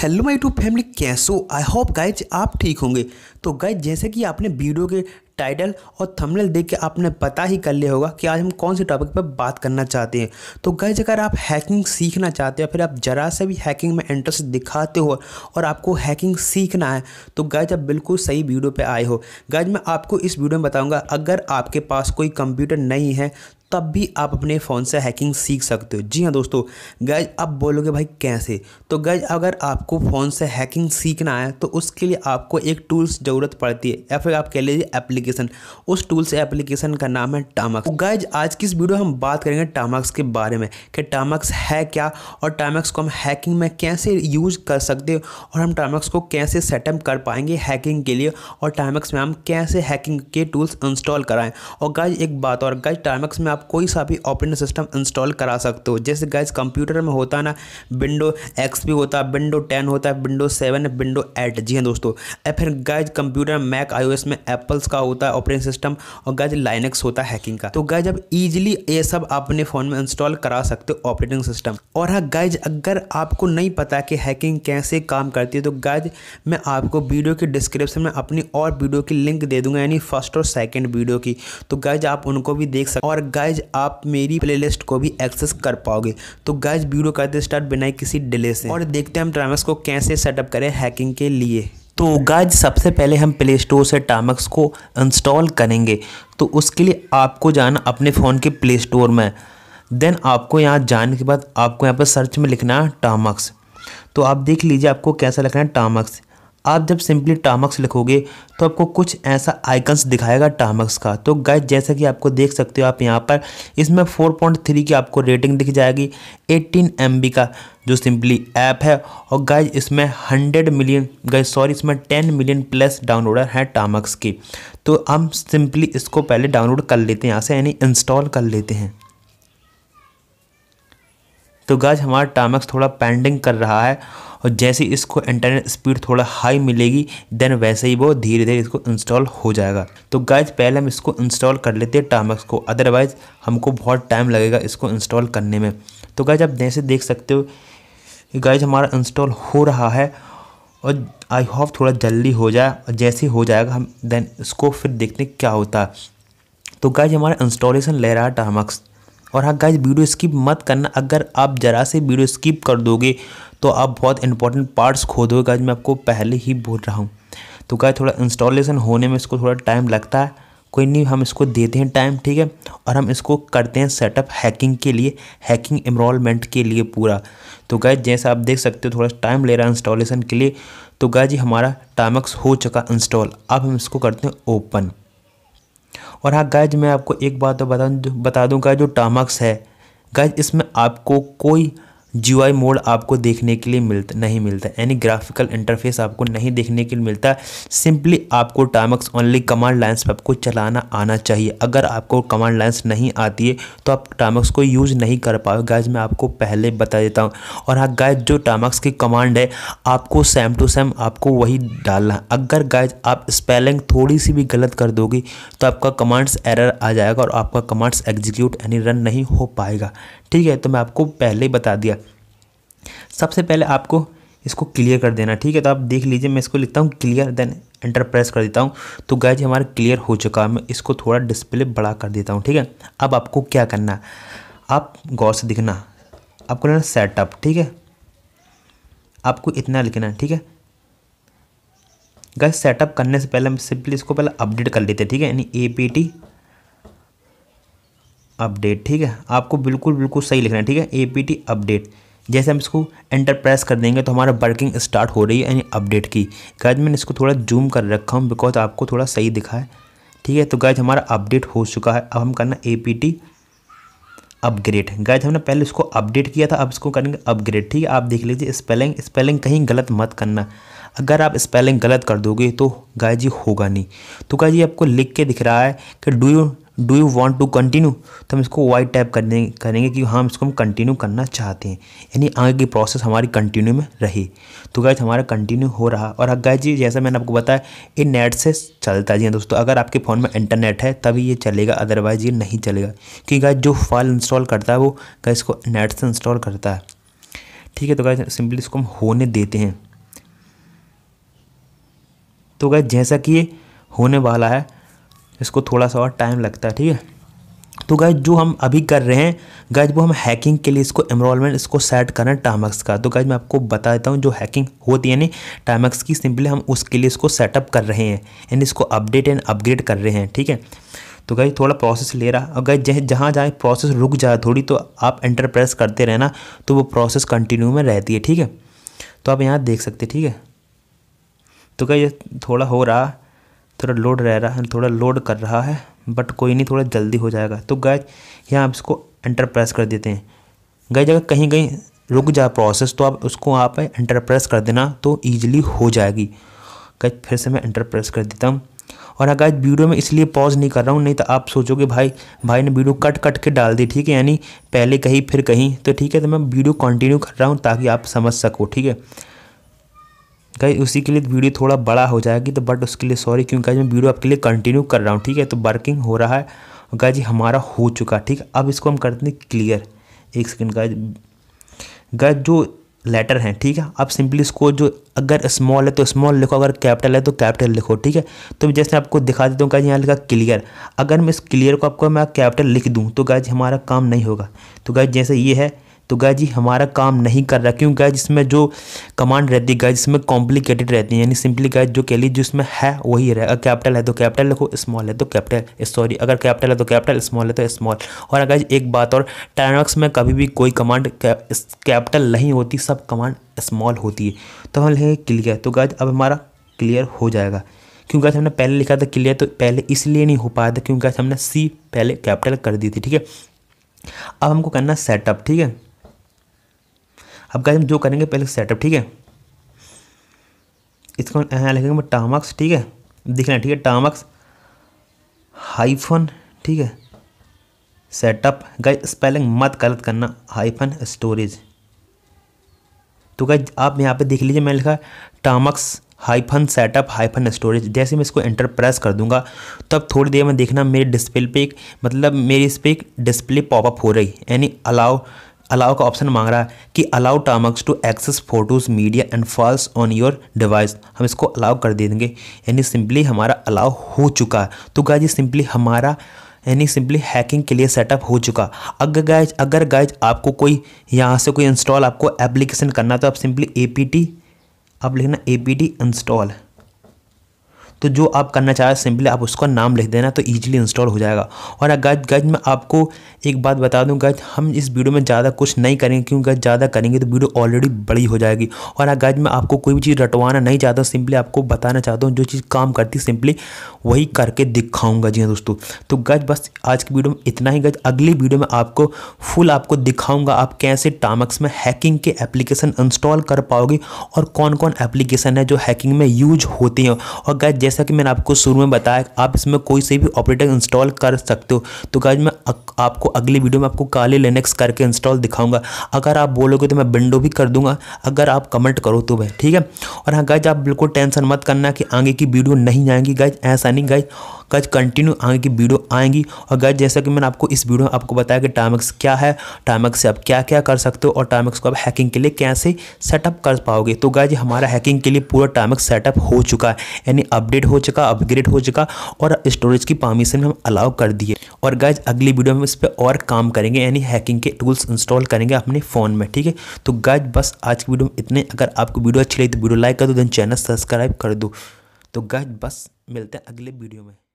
hello my to family कैसो I hope guys आप ठीक होंगे तो गाइज जैसे कि आपने वीडियो के टाइटल और थंबनेल देख के आपने पता ही कर लिया होगा कि आज हम कौन से टॉपिक पर बात करना चाहते हैं तो गैज अगर आप हैकिंग सीखना चाहते हो फिर आप ज़रा से भी हैकिंग में इंटरेस्ट दिखाते हो और आपको हैकिंग सीखना है तो गैज आप बिल्कुल सही वीडियो पर आए हो गैज मैं आपको इस वीडियो में बताऊँगा अगर आपके पास कोई कंप्यूटर नहीं है तब भी आप अपने फ़ोन से हैकिंग सीख सकते हो जी हाँ दोस्तों गैज आप बोलोगे भाई कैसे तो गैज अगर आपको फ़ोन से हैकिंग सीखना है तो उसके लिए आपको एक टूल्स ज़रूरत पड़ती है या फिर आप कह लीजिए एप्लीकेशन उस टूल्स एप्लीकेशन का नाम है टामक्स तो गैज आज की इस वीडियो हम बात करेंगे टामक्स के बारे में कि टामक्स है क्या और टामक्स को हम हैकिंग में कैसे यूज कर सकते हो और हम टामक्स को कैसे सेटअप कर पाएंगे हैकिंग के लिए और टामक्स में हम कैसे हैकिंग के टूल्स इंस्टॉल कराएँ और गैज एक बात और गैज टामक्स में आप आप कोई सा भी ऑपरेटिंग सिस्टम इंस्टॉल करा सकते हो जैसे गैस कंप्यूटर में होता है ना विंडो एक्स होता है विंडो टेन होता है विंडो सेवन विंडो एट जी हाँ दोस्तों या फिर गैज कंप्यूटर मैक आई में एप्पल्स का होता है ऑपरेटिंग सिस्टम और गैज लाइनक्स होता है हैकिंग का तो गैज अब ईजिली ये सब अपने फ़ोन में इंस्टॉल करा सकते हो ऑपरेटिंग सिस्टम और हाँ गैज अगर आपको नहीं पता कि हैकिंग कैसे काम करती है तो गैज मैं आपको वीडियो के डिस्क्रिप्शन में अपनी और वीडियो की लिंक दे दूंगा यानी फर्स्ट और सेकेंड वीडियो की तो गैज आप उनको भी देख सकते और गैज गाइज आप मेरी प्लेलिस्ट को भी एक्सेस कर पाओगे तो गाइज वीडियो करते स्टार्ट बिना किसी डिले से और देखते हैं हम ट्रामक्स को कैसे सेटअप करें हैकिंग के लिए तो गाइज सबसे पहले हम प्ले स्टोर से टामक्स को इंस्टॉल करेंगे तो उसके लिए आपको जाना अपने फ़ोन के प्ले स्टोर में देन आपको यहाँ जाने के बाद आपको यहाँ पर सर्च में लिखना है टामक्स तो आप देख लीजिए आपको कैसा लिखना है टामक्स आप जब सिंपली टामक्स लिखोगे तो आपको कुछ ऐसा आइकन्स दिखाएगा टामक्स का तो गाइज जैसा कि आपको देख सकते हो आप यहाँ पर इसमें 4.3 की आपको रेटिंग दिख जाएगी 18 एम का जो सिंपली ऐप है और गाइज इसमें 100 मिलियन गाइज सॉरी इसमें 10 मिलियन प्लस डाउनलोडर हैं टामक्स की तो हम सिंपली इसको पहले डाउनलोड कर लेते हैं यहाँ से यानी इंस्टॉल कर लेते हैं तो गाज हमारा टामक्स थोड़ा पेंडिंग कर रहा है और जैसे इसको इंटरनेट स्पीड थोड़ा हाई मिलेगी देन वैसे ही वो धीरे धीरे इसको इंस्टॉल हो जाएगा तो गाइज पहले हम इसको इंस्टॉल कर लेते हैं टामक्स को अदरवाइज़ हमको बहुत टाइम लगेगा इसको इंस्टॉल करने में तो गाइज आप जैसे देख सकते हो गाइज हमारा इंस्टॉल हो रहा है और आई होप थोड़ा जल्दी हो जाए और जैसे हो जाएगा हम देन इसको फिर देखते क्या होता है तो गाइज हमारा इंस्टॉलेशन ले रहा है टामक्स और हाँ गाइज वीडियो स्किप मत करना अगर आप ज़रा से वीडियो स्किप कर दोगे तो आप बहुत इंपॉर्टेंट पार्ट्स खो दोगे गाइज मैं आपको पहले ही बोल रहा हूँ तो गाइज थोड़ा इंस्टॉलेशन होने में इसको थोड़ा टाइम लगता है कोई नहीं हम इसको देते हैं टाइम ठीक है और हम इसको करते हैं सेटअप हैकिंग के लिए हैकिंग इमरोलमेंट के लिए पूरा तो गाय जैसा आप देख सकते हो थोड़ा टाइम ले रहा है इंस्टॉलेशन के लिए तो गाय जी हमारा टाइमक्स हो चुका इंस्टॉल अब हम इसको करते हैं ओपन और हाँ गाइज मैं आपको एक बात तो बता बता दूँ जो टामक्स है गाइज इसमें आपको कोई जी मोड आपको देखने के लिए मिलता नहीं मिलता यानी ग्राफिकल इंटरफेस आपको नहीं देखने के लिए मिलता सिंपली आपको टाइमक्स ओनली कमांड लाइन्स पर आपको चलाना आना चाहिए अगर आपको कमांड लाइन्स नहीं आती है तो आप टाइमक्स को यूज़ नहीं कर पाओ गाइज मैं आपको पहले बता देता हूँ और हाँ गाइज जो टाइमक्स की कमांड है आपको सेम टू सेम आपको वही डालना है अगर गाइज आप स्पेलिंग थोड़ी सी भी गलत कर दोगे तो आपका कमांड्स एरर आ जाएगा और आपका कमांड्स एग्जीक्यूट यानी रन नहीं हो पाएगा ठीक है तो मैं आपको पहले बता दिया सबसे पहले आपको इसको क्लियर कर देना ठीक है तो आप देख लीजिए मैं इसको लिखता हूँ क्लियर देन एंटर प्रेस कर देता हूँ तो जी हमारा क्लियर हो चुका है मैं इसको थोड़ा डिस्प्ले बड़ा कर देता हूँ ठीक है अब आपको क्या करना आप गौर से दिखना आपको लेना सेटअप ठीक है आपको इतना लिखना ठीक है गाय सेटअप करने से पहले हम सिंपली इसको पहले अपडेट कर लेते हैं ठीक है यानी ए पी टी अपडेट ठीक है आपको बिल्कुल बिल्कुल सही लिखना है ठीक है ए पी टी अपडेट जैसे हम इसको एंटर प्रेस कर देंगे तो हमारा वर्किंग स्टार्ट हो रही है यानी अपडेट की गैज मैंने इसको थोड़ा जूम कर रखा हूँ बिकॉज आपको थोड़ा सही दिखा है ठीक है तो गैज हमारा अपडेट हो चुका है अब हम करना ए पी टी अपग्रेड गैज हमने पहले इसको अपडेट किया था अब इसको करेंगे अपग्रेड ठीक है आप देख लीजिए स्पेलिंग स्पेलिंग कहीं गलत मत करना अगर आप स्पेलिंग गलत कर दोगे तो गाय जी होगा नहीं तो गाय जी आपको लिख के दिख रहा है कि do you do you want to continue तो हम इसको वाइट टाइप कर देंगे करेंगे कि हाँ, हम इसको हम कंटिन्यू करना चाहते हैं यानी आगे की प्रोसेस हमारी कंटिन्यू में रही तो गाय हमारा कंटिन्यू हो रहा और गाय जी जैसा मैंने आपको बताया ये नेट से चलता जी दोस्तों अगर आपके फ़ोन में इंटरनेट है तभी ये चलेगा अदरवाइज़ ये नहीं चलेगा क्योंकि गाय जो फाइल इंस्टॉल करता है वो गाय इसको नेट से इंस्टॉल करता है ठीक है तो गाय सिंपली इसको हम होने देते हैं तो गाय जैसा कि ये होने वाला है इसको थोड़ा सा और टाइम लगता है ठीक है तो गाइज जो हम अभी कर रहे हैं गाइज वो हम हैकिंग के लिए इसको एमरोलमेंट इसको सेट कर रहे हैं टामक्स का तो गाइज मैं आपको बता देता हूँ जो हैकिंग होती है यानी टामक्स की सिंपली हम उसके लिए इसको सेटअप कर रहे हैं यानी इसको अपडेट एंड अपग्रेड कर रहे हैं ठीक है तो गाइज थोड़ा प्रोसेस ले रहा और गाइज जहाँ जहाँ प्रोसेस रुक जाए थोड़ी तो आप एंटर प्रेस करते रहना तो वो प्रोसेस कंटिन्यू में रहती है ठीक है तो आप यहाँ देख सकते ठीक है तो गाइज थोड़ा हो रहा थोड़ा लोड रह रहा है थोड़ा लोड कर रहा है बट कोई नहीं थोड़ा जल्दी हो जाएगा तो गाय यहाँ आप इसको एंटर प्रेस कर देते हैं गाय अगर कहीं कहीं रुक जाए प्रोसेस तो आप उसको आप एंटर प्रेस कर देना तो ईजिली हो जाएगी गाय फिर से मैं एंटर प्रेस कर देता हूँ और गाइज हाँ वीडियो में इसलिए पॉज नहीं कर रहा हूँ नहीं तो आप सोचोगे भाई भाई ने वीडियो कट कट के डाल दी ठीक है यानी पहले कहीं फिर कहीं तो ठीक है तो मैं वीडियो कंटिन्यू कर रहा हूँ ताकि आप समझ सको ठीक है गाइज उसी के लिए वीडियो थोड़ा बड़ा हो जाएगी तो बट उसके लिए सॉरी क्योंकि मैं वीडियो आपके लिए कंटिन्यू कर रहा हूँ ठीक है तो वर्किंग हो रहा है गाय जी हमारा हो चुका ठीक है अब इसको हम करते हैं क्लियर एक सेकेंड गाय गाय जो लेटर हैं ठीक है आप सिंपली इसको जो अगर स्मॉल है तो स्मॉल लिखो अगर कैपिटल है तो कैपिटल लिखो ठीक है तो जैसे आपको दिखा देता हूँ गाइज यहाँ लिखा क्लियर अगर मैं इस क्लियर को आपको मैं कैपिटल लिख दूँ तो जी हमारा काम नहीं होगा तो गाय जैसे ये है तो गाय जी हमारा काम नहीं कर रहा क्यों गाय जिसमें जो कमांड रहती है गाय जिसमें कॉम्प्लिकेटेड रहती है यानी सिंपली गाय जो कह लीजिए जिसमें है वही अगर कैपिटल है तो कैपिटल लिखो स्मॉल है तो कैपिटल सॉरी eh, अगर कैपिटल है तो कैपिटल स्मॉल है तो स्मॉल और अगर एक बात और टाइनवर्क्स में कभी भी कोई कमांड कैपिटल नहीं होती सब कमांड स्मॉल होती है तो हम लिखेंगे क्लियर तो गाय अब हमारा क्लियर हो जाएगा क्योंकि हमने पहले लिखा था क्लियर तो पहले इसलिए नहीं हो पाया था क्योंकि हमने सी पहले कैपिटल कर दी थी ठीक है अब हमको करना सेटअप ठीक है अब गाइज हम जो करेंगे पहले सेटअप ठीक है इसको यहाँ लिखेंगे हम टामक्स ठीक है दिख रहे ठीक है टामक्स हाइफन ठीक है सेटअप गाइज स्पेलिंग मत गलत करना हाइफन स्टोरेज तो गाइज आप यहाँ पे देख लीजिए मैंने लिखा Termux hyphen setup hyphen storage जैसे मैं इसको एंटर प्रेस कर दूंगा तो अब थोड़ी देर में देखना मेरे डिस्प्ले पे एक मतलब मेरी इस पर एक डिस्प्ले पॉपअप हो रही यानी अलाउ अलाउ का ऑप्शन मांग रहा है कि allow Termux to access photos media and files on your device हम इसको अलाउ कर दे देंगे यानी सिंपली हमारा अलाउ हो चुका है तो गाय सिंपली हमारा यानी सिंपली हैकिंग के लिए सेटअप हो चुका अगर गायज अगर गायज आपको कोई यहाँ से कोई इंस्टॉल आपको एप्लीकेशन करना तो आप सिंपली ए आप लिखना ए इंस्टॉल तो जो आप करना चाह रहे हैं सिंपली आप उसका नाम लिख देना तो ईजिली इंस्टॉल हो जाएगा और गज गज मैं आपको एक बात बता दूँ गज हम इस वीडियो में ज़्यादा कुछ नहीं करेंगे क्योंकि गज ज़्यादा करेंगे तो वीडियो ऑलरेडी बड़ी हो जाएगी और गज मैं आपको कोई भी चीज़ रटवाना नहीं चाहता सिंपली आपको बताना चाहता हूँ जो चीज़ काम करती सिंपली वही करके दिखाऊँगा जी हाँ दोस्तों तो गज बस आज की वीडियो में इतना ही गज अगली वीडियो में आपको फुल आपको दिखाऊँगा आप कैसे टामक्स में हैकिंग के एप्लीकेशन इंस्टॉल कर पाओगे और कौन कौन एप्लीकेशन है जो हैकिंग में यूज होती हैं और गज जैसा कि मैंने आपको शुरू में बताया आप इसमें कोई से भी ऑपरेटर इंस्टॉल कर सकते हो तो गाइज मैं आपको अगली वीडियो में आपको काले लेनेक्स करके इंस्टॉल दिखाऊंगा अगर आप बोलोगे तो मैं विंडो भी कर दूंगा अगर आप कमेंट करो तो मैं ठीक है और हाँ गाइज आप बिल्कुल टेंशन मत करना कि आगे की वीडियो नहीं आएंगी गाइज ऐसा नहीं गाइज गज कंटिन्यू आगे की वीडियो आएंगी और गज जैसा कि मैंने आपको इस वीडियो में आपको बताया कि टाइमक्स क्या है टाइमक्स से आप क्या क्या कर सकते हो और टाइमक्स को आप हैकिंग के लिए कैसे सेटअप कर पाओगे तो गज हमारा हैकिंग के लिए पूरा टाइमक्स सेटअप हो चुका है यानी अपडेट हो चुका अपग्रेड हो चुका और स्टोरेज की परमिशन हम अलाउ कर दिए और गज अगली वीडियो में इस पर और काम करेंगे यानी हैकिंग के टूल्स इंस्टॉल करेंगे अपने फ़ोन में ठीक है तो गज बस आज की वीडियो में इतने अगर आपको वीडियो अच्छी लगी तो वीडियो लाइक कर दो देन चैनल सब्सक्राइब कर दो तो गज बस मिलते हैं अगले वीडियो में